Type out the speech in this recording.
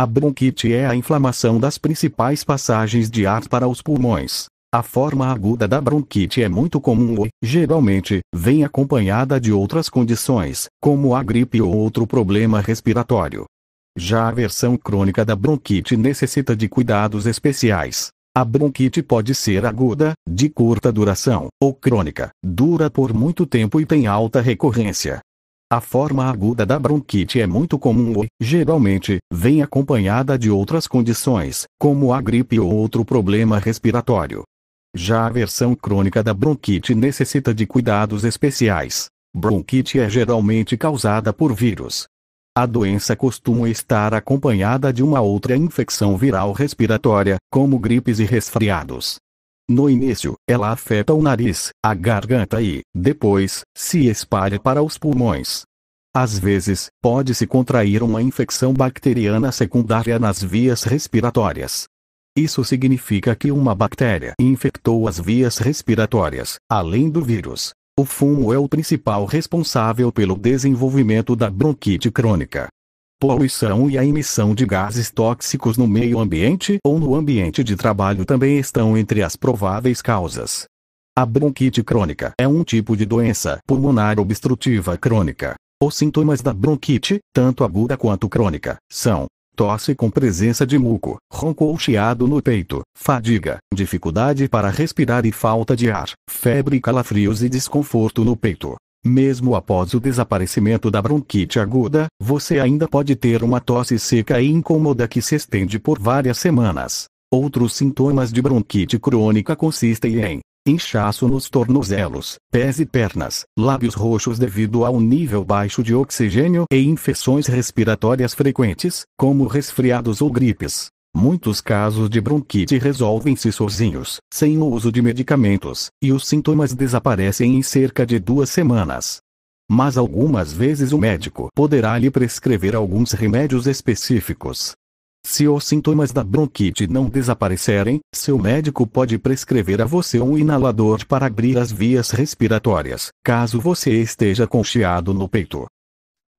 A bronquite é a inflamação das principais passagens de ar para os pulmões. A forma aguda da bronquite é muito comum e, geralmente, vem acompanhada de outras condições, como a gripe ou outro problema respiratório. Já a versão crônica da bronquite necessita de cuidados especiais. A bronquite pode ser aguda, de curta duração, ou crônica, dura por muito tempo e tem alta recorrência. A forma aguda da bronquite é muito comum e, geralmente, vem acompanhada de outras condições, como a gripe ou outro problema respiratório. Já a versão crônica da bronquite necessita de cuidados especiais. Bronquite é geralmente causada por vírus. A doença costuma estar acompanhada de uma outra infecção viral respiratória, como gripes e resfriados. No início, ela afeta o nariz, a garganta e, depois, se espalha para os pulmões. Às vezes, pode-se contrair uma infecção bacteriana secundária nas vias respiratórias. Isso significa que uma bactéria infectou as vias respiratórias, além do vírus. O fumo é o principal responsável pelo desenvolvimento da bronquite crônica poluição e a emissão de gases tóxicos no meio ambiente ou no ambiente de trabalho também estão entre as prováveis causas. A bronquite crônica é um tipo de doença pulmonar obstrutiva crônica. Os sintomas da bronquite, tanto aguda quanto crônica, são tosse com presença de muco, ronco ou chiado no peito, fadiga, dificuldade para respirar e falta de ar, febre, calafrios e desconforto no peito. Mesmo após o desaparecimento da bronquite aguda, você ainda pode ter uma tosse seca e incômoda que se estende por várias semanas. Outros sintomas de bronquite crônica consistem em inchaço nos tornozelos, pés e pernas, lábios roxos devido a um nível baixo de oxigênio e infecções respiratórias frequentes, como resfriados ou gripes. Muitos casos de bronquite resolvem-se sozinhos, sem o uso de medicamentos, e os sintomas desaparecem em cerca de duas semanas. Mas algumas vezes o médico poderá lhe prescrever alguns remédios específicos. Se os sintomas da bronquite não desaparecerem, seu médico pode prescrever a você um inalador para abrir as vias respiratórias, caso você esteja concheado no peito.